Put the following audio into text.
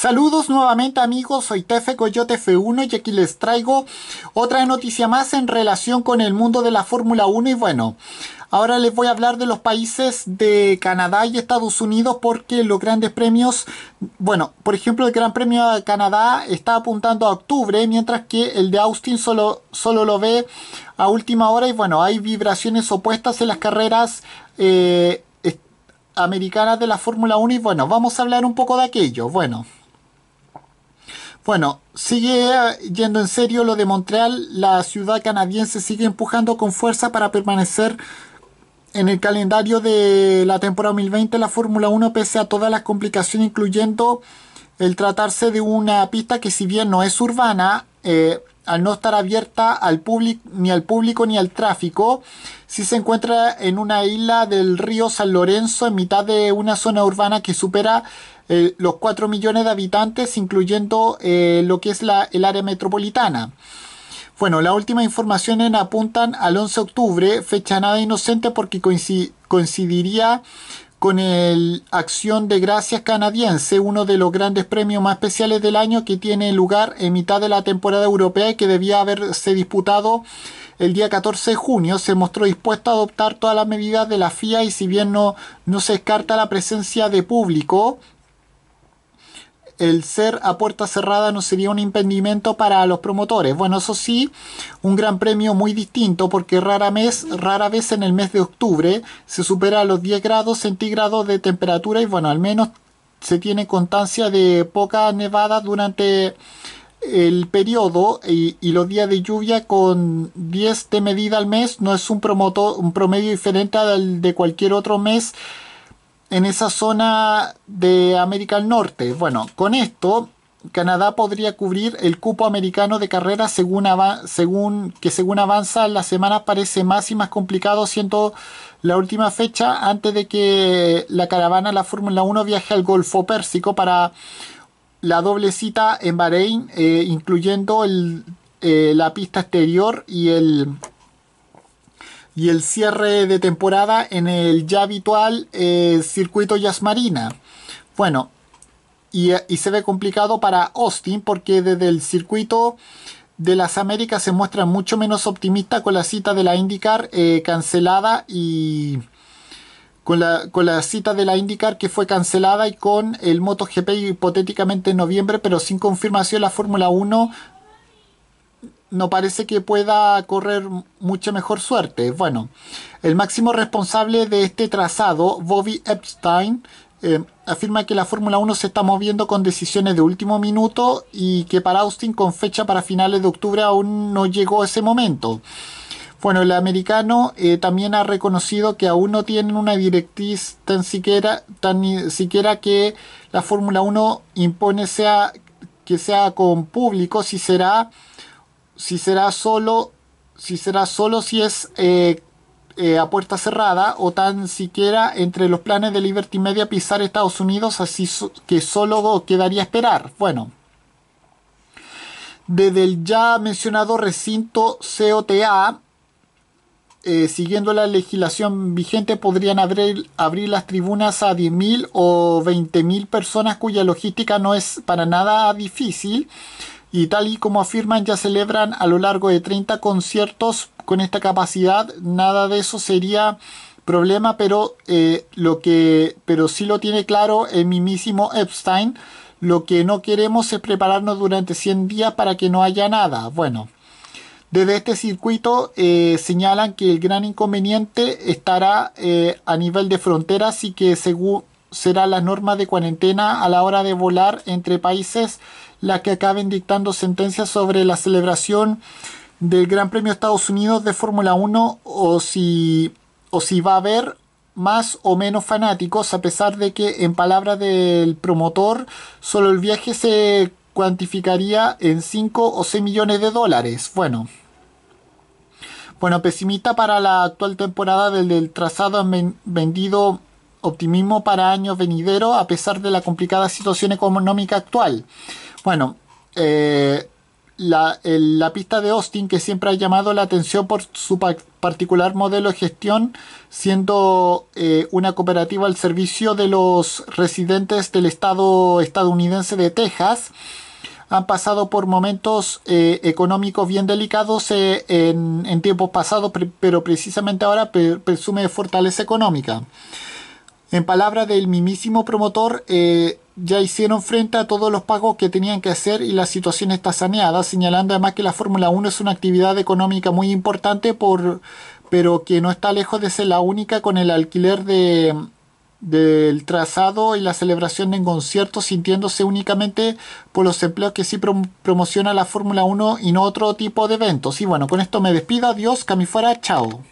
Saludos nuevamente amigos, soy Tefe Coyote F1 y aquí les traigo otra noticia más en relación con el mundo de la Fórmula 1 y bueno, ahora les voy a hablar de los países de Canadá y Estados Unidos porque los grandes premios, bueno, por ejemplo el Gran Premio de Canadá está apuntando a octubre mientras que el de Austin solo, solo lo ve a última hora y bueno, hay vibraciones opuestas en las carreras. Eh, americanas de la Fórmula 1 y bueno, vamos a hablar un poco de aquello. Bueno, bueno, sigue yendo en serio lo de Montreal, la ciudad canadiense sigue empujando con fuerza para permanecer en el calendario de la temporada 2020 la Fórmula 1 pese a todas las complicaciones incluyendo el tratarse de una pista que si bien no es urbana, eh, al no estar abierta al ni al público ni al tráfico, si sí se encuentra en una isla del río San Lorenzo en mitad de una zona urbana que supera eh, los 4 millones de habitantes, incluyendo eh, lo que es la, el área metropolitana. Bueno, las últimas informaciones apuntan al 11 de octubre, fecha nada inocente porque coincidiría con el Acción de Gracias canadiense, uno de los grandes premios más especiales del año que tiene lugar en mitad de la temporada europea y que debía haberse disputado el día 14 de junio, se mostró dispuesto a adoptar todas las medidas de la FIA y si bien no, no se descarta la presencia de público el ser a puerta cerrada no sería un impedimento para los promotores. Bueno, eso sí, un gran premio muy distinto porque rara vez, rara vez en el mes de octubre se supera los 10 grados centígrados de temperatura y bueno, al menos se tiene constancia de poca nevada durante el periodo y, los días de lluvia con 10 de medida al mes no es un, promotor, un promedio diferente al de cualquier otro mes en esa zona de América del Norte. Bueno, con esto Canadá podría cubrir el cupo americano de carreras según, según, que según avanza las semanas parece más y más complicado siendo la última fecha antes de que la caravana la Fórmula 1 viaje al Golfo Pérsico para la doble cita en Bahrein eh, incluyendo eh, la pista exterior y el y el cierre de temporada en el ya habitual eh, circuito Yas Marina. Bueno, y, se ve complicado para Austin porque desde el circuito de las Américas se muestra mucho menos optimista con la cita de la IndyCar eh, cancelada y con la, con la cita de la IndyCar que fue cancelada y con el MotoGP hipotéticamente en noviembre pero sin confirmación la Fórmula 1 no parece que pueda correr mucha mejor suerte. Bueno, el máximo responsable de este trazado, Bobby Epstein, em, afirma que la Fórmula 1 se está moviendo con decisiones de último minuto y que para Austin con fecha para finales de octubre aún no llegó ese momento. Bueno, el americano eh, también ha reconocido que aún no tienen una directriz tan siquiera, tan siquiera que la Fórmula 1 impone sea, que sea con público si será si será solo si será solo si es eh, eh, a puerta cerrada o tan siquiera entre los planes de Liberty Media pisar Estados Unidos, así que solo quedaría esperar. Bueno, desde el ya mencionado recinto COTA, eh, siguiendo la legislación vigente, podrían abrir, abrir las tribunas a 10.000 o 20.000 personas cuya logística no es para nada difícil y tal y como afirman ya celebran a lo largo de 30 conciertos con esta capacidad, nada de eso sería problema, pero eh, lo que pero sí lo tiene claro el mismísimo Epstein, lo que no queremos es prepararnos durante 100 días para que no haya nada. Bueno, desde este circuito eh, señalan que el gran inconveniente estará eh, a nivel de fronteras y que según serán las normas de cuarentena a la hora de volar entre países la que acaben dictando sentencias sobre la celebración del Gran Premio de Estados Unidos de Fórmula 1 o si, o si va a haber más o menos fanáticos, a pesar de que en palabra del promotor solo el viaje se cuantificaría en 5 o 6 millones de dólares. Bueno, bueno, pesimista para la actual temporada del, trazado vendido optimismo para años venideros a pesar de la complicada situación económica actual. Bueno, eh, la, pista de Austin que siempre ha llamado la atención por su particular modelo de gestión, siendo eh, una cooperativa al servicio de los residentes del estado estadounidense de Texas, han pasado por momentos eh, económicos bien delicados en, tiempos pasados, pero precisamente ahora presume fortaleza económica. En palabra del mismísimo promotor, ya hicieron frente a todos los pagos que tenían que hacer y la situación está saneada, señalando además que la Fórmula 1 es una actividad económica muy importante, por, pero que no está lejos de ser la única con el alquiler de, del trazado y la celebración de conciertos, sintiéndose únicamente por los empleos que sí promociona la Fórmula 1 y no otro tipo de eventos. Y bueno, con esto me despido, adiós, fuera, chao.